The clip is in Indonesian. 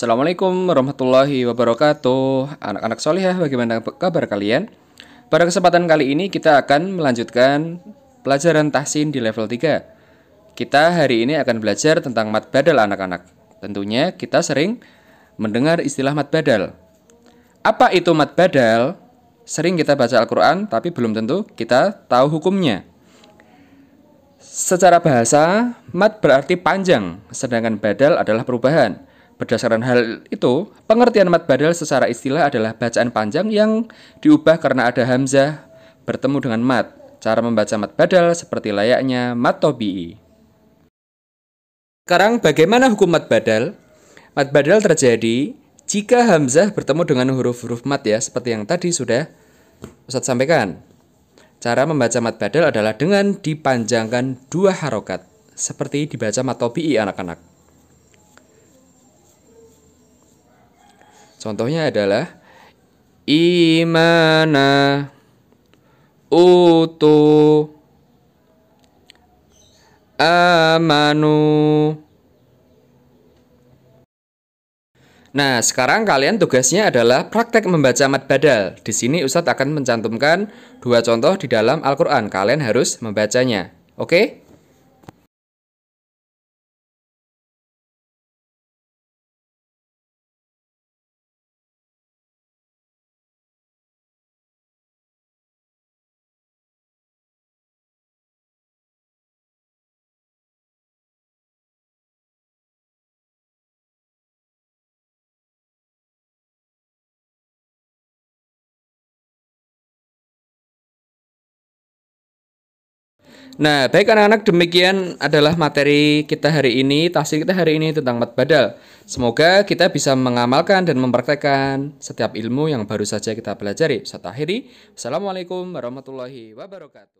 Assalamualaikum warahmatullahi wabarakatuh Anak-anak solihah bagaimana kabar kalian? Pada kesempatan kali ini kita akan melanjutkan pelajaran tahsin di level 3 Kita hari ini akan belajar tentang mat badal anak-anak Tentunya kita sering mendengar istilah mat badal Apa itu mat badal? Sering kita baca Al-Quran tapi belum tentu kita tahu hukumnya Secara bahasa, mat berarti panjang, sedangkan badal adalah perubahan. Berdasarkan hal itu, pengertian mat badal secara istilah adalah bacaan panjang yang diubah karena ada hamzah bertemu dengan mat. Cara membaca mat badal seperti layaknya mat tobi'i. Sekarang bagaimana hukum mat badal? Mat badal terjadi jika hamzah bertemu dengan huruf-huruf mat ya, seperti yang tadi sudah Ustadz sampaikan. Cara membaca mat badal adalah dengan dipanjangkan dua harokat, seperti dibaca mat tobi'i anak-anak. Contohnya adalah imana utu amanu. Nah, sekarang kalian tugasnya adalah praktek membaca mat badal. Di sini Ustadz akan mencantumkan dua contoh di dalam Al-Quran. Kalian harus membacanya. Oke? Okay? Nah, baik anak-anak, demikian adalah materi kita hari ini, tafsir kita hari ini tentang mat badal. Semoga kita bisa mengamalkan dan mempraktekkan setiap ilmu yang baru saja kita pelajari. Saya akhiri. Assalamualaikum warahmatullahi wabarakatuh.